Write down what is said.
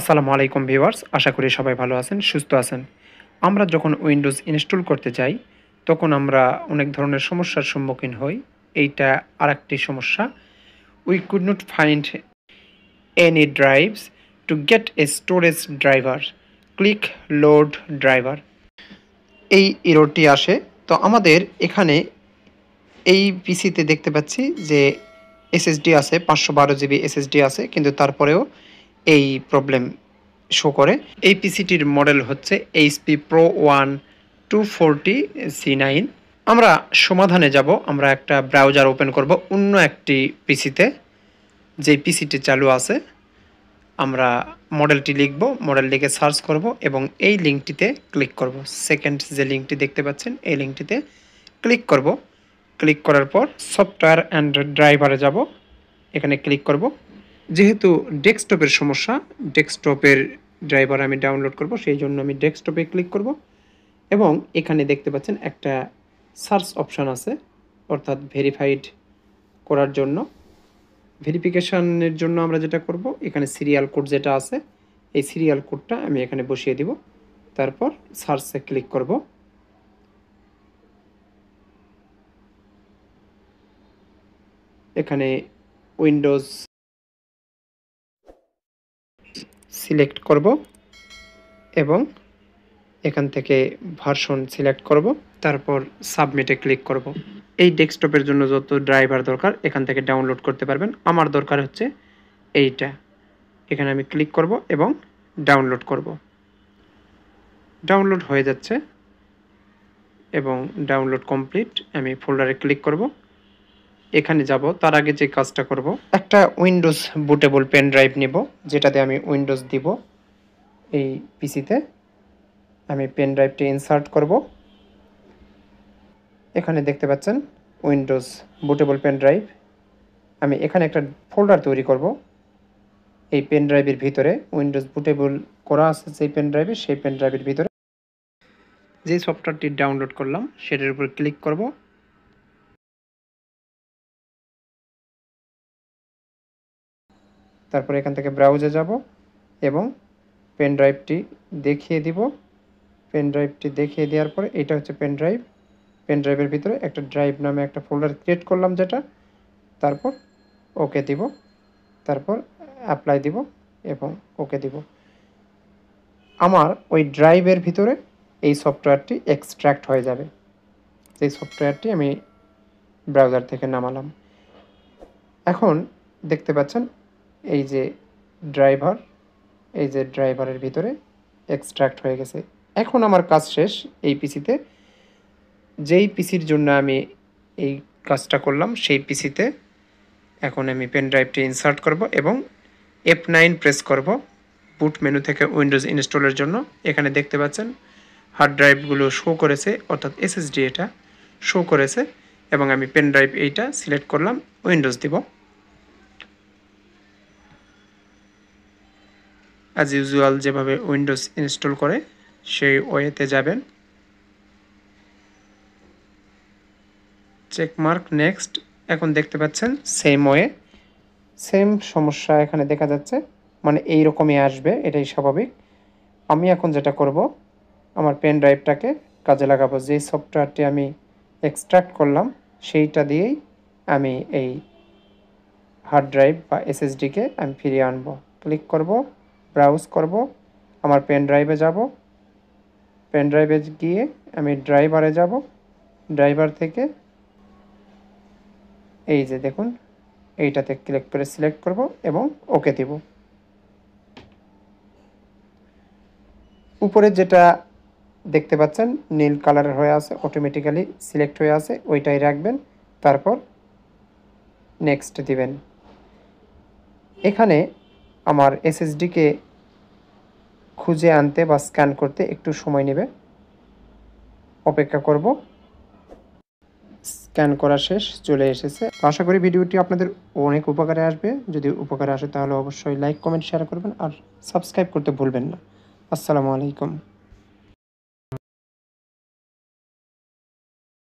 আসসালামু আলাইকুম ভিউয়ার্স আশা করি সবাই ভালো আছেন সুস্থ আছেন আমরা যখন উইন্ডোজ ইনস্টল করতে যাই তখন আমরা অনেক ধরনের সমস্যার সম্মুখীন হই এইটা আর একটি সমস্যা we could not find any drives to get a storage driver click load driver এই ইরোটি আসে তো আমাদের এখানে এই পিসিতে দেখতে পাচ্ছি যে এসএসডি আছে পাঁচশো বারো জিবি এসএসডি আছে কিন্তু তারপরেও এই প্রবলেম শো করে এই পিসিটির মডেল হচ্ছে HP pro one two forty C nine আমরা সমাধানে যাব আমরা একটা ব্রাউজার ওপেন করব অন্য একটি পিসিতে যে পিসিটি চালু আছে আমরা মডেলটি লিখব মডেল লিখে সার্চ করব এবং এই লিঙ্কটিতে ক্লিক করব সেকেন্ড যে লিঙ্কটি দেখতে পাচ্ছেন এই লিঙ্কটিতে ক্লিক করব ক্লিক করার পর সফটওয়্যার অ্যান্ড ড্রাইভারে যাব এখানে ক্লিক করব যেহেতু ডেস্কটপের সমস্যা ডেস্কটপের ড্রাইভার আমি ডাউনলোড করব সেই জন্য আমি ডেস্কটপে ক্লিক করব এবং এখানে দেখতে পাচ্ছেন একটা সার্চ অপশান আছে অর্থাৎ ভেরিফাইড করার জন্য ভেরিফিকেশানের জন্য আমরা যেটা করব এখানে সিরিয়াল কোড যেটা আছে এই সিরিয়াল কোডটা আমি এখানে বসিয়ে দিব তারপর সার্চে ক্লিক করব এখানে উইন্ডোজ সিলেক্ট করব এবং এখান থেকে ভার্সন সিলেক্ট করব তারপর সাবমিটে ক্লিক করব এই ডেস্কটপের জন্য যত ড্রাইভার দরকার এখান থেকে ডাউনলোড করতে পারবেন আমার দরকার হচ্ছে এইটা এখানে আমি ক্লিক করব এবং ডাউনলোড করব ডাউনলোড হয়ে যাচ্ছে এবং ডাউনলোড কমপ্লিট আমি ফোল্ডারে ক্লিক করব এখানে যাব তার আগে যে কাজটা করব একটা উইন্ডোজ বুটেবল পেন ড্রাইভ নেব যেটাতে আমি উইন্ডোজ দিব এই পিসিতে আমি পেন ড্রাইভটি ইনসার্ট করব এখানে দেখতে পাচ্ছেন উইন্ডোজ বুটেবল পেন ড্রাইভ আমি এখানে একটা ফোল্ডার তৈরি করব এই পেন ড্রাইভের ভিতরে উইন্ডোজ বুটেবল করা আছে যে পেন ড্রাইভে সেই পেন ড্রাইভের ভিতরে যে সফটওয়্যারটি ডাউনলোড করলাম সেটার উপর ক্লিক করব তারপরে এখান থেকে ব্রাউজে যাব এবং পেন ড্রাইভটি দেখিয়ে দিব পেন ড্রাইভটি দেখিয়ে দেওয়ার পরে এটা হচ্ছে পেন ড্রাইভ পেন ড্রাইভের ভিতরে একটা ড্রাইভ নামে একটা ফোল্ডার ক্রিয়েট করলাম যেটা তারপর ওকে দিব তারপর অ্যাপ্লাই দিব এবং ওকে দিব আমার ওই ড্রাইভের ভিতরে এই সফটওয়্যারটি এক্সট্র্যাক্ট হয়ে যাবে এই সফটওয়্যারটি আমি ব্রাউজার থেকে নামালাম এখন দেখতে পাচ্ছেন এই যে ড্রাইভার এই যে ড্রাইভারের ভিতরে এক্সট্রাক্ট হয়ে গেছে এখন আমার কাজ শেষ এই পিসিতে যেই পিসির জন্য আমি এই কাজটা করলাম সেই পিসিতে এখন আমি পেন ড্রাইভটি ইনসার্ট করব এবং এফ নাইন প্রেস করব বুট মেনু থেকে উইন্ডোজ ইনস্টলের জন্য এখানে দেখতে পাচ্ছেন হার্ড ড্রাইভগুলো শো করেছে অর্থাৎ এসএসডি এটা শো করেছে এবং আমি পেন ড্রাইভ এইটা সিলেক্ট করলাম উইন্ডোজ দিব অ্যাজ ইউজুয়াল যেভাবে উইন্ডোজ ইনস্টল করে সেই ওয়েতে যাবেন চেক মার্ক নেক্সট এখন দেখতে পাচ্ছেন সেম ওয়ে সেম সমস্যা এখানে দেখা যাচ্ছে মানে এই রকমই আসবে এটাই স্বাভাবিক আমি এখন যেটা করব আমার পেন ড্রাইভটাকে কাজে লাগাবো যেই সফটওয়্যারটি আমি এক্সট্রাক্ট করলাম সেইটা দিয়েই আমি এই হার্ড ড্রাইভ বা এসএসডিকে আমি ফিরিয়ে আনবো ক্লিক করবো ব্রাউজ করব আমার পেন ড্রাইভে যাব পেন ড্রাইভে গিয়ে আমি ড্রাইভারে যাব ড্রাইভার থেকে এই যে দেখুন এইটাতে ক্লিক করে সিলেক্ট করব এবং ওকে দেব উপরে যেটা দেখতে পাচ্ছেন নীল কালারের হয়ে আছে অটোমেটিক্যালি সিলেক্ট হয়ে আছে ওইটাই রাখবেন তারপর নেক্সট দিবেন এখানে আমার এসএসডিকে খুঁজে আনতে বা স্ক্যান করতে একটু সময় নেবে অপেক্ষা করব স্ক্যান করা শেষ চলে এসেছে আশা করি ভিডিওটি আপনাদের অনেক উপকারে আসবে যদি উপকারে আসে তাহলে অবশ্যই লাইক কমেন্ট শেয়ার করবেন আর সাবস্ক্রাইব করতে ভুলবেন না আসসালামু আলাইকুম